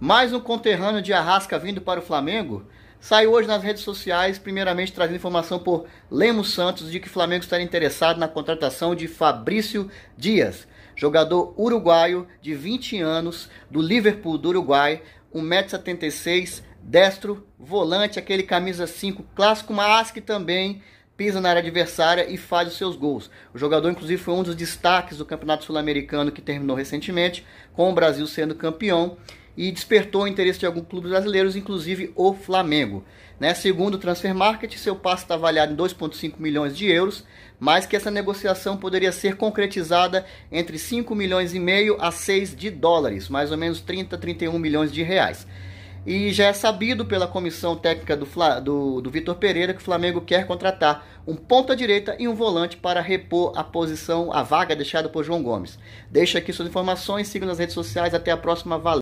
Mais um conterrâneo de Arrasca vindo para o Flamengo saiu hoje nas redes sociais, primeiramente trazendo informação por Lemos Santos de que o Flamengo estaria interessado na contratação de Fabrício Dias, jogador uruguaio de 20 anos do Liverpool do Uruguai, 1,76m, destro, volante, aquele camisa 5 clássico, mas que também pisa na área adversária e faz os seus gols. O jogador, inclusive, foi um dos destaques do Campeonato Sul-Americano que terminou recentemente, com o Brasil sendo campeão e despertou o interesse de alguns clubes brasileiros, inclusive o Flamengo. Né? Segundo o Transfer Market, seu passe está avaliado em 2,5 milhões de euros, mas que essa negociação poderia ser concretizada entre 5 milhões e meio a 6 de dólares, mais ou menos 30, 31 milhões de reais. E já é sabido pela comissão técnica do, do, do Vitor Pereira que o Flamengo quer contratar um ponta-direita e um volante para repor a posição, a vaga deixada por João Gomes. Deixa aqui suas informações, siga nas redes sociais, até a próxima, valeu!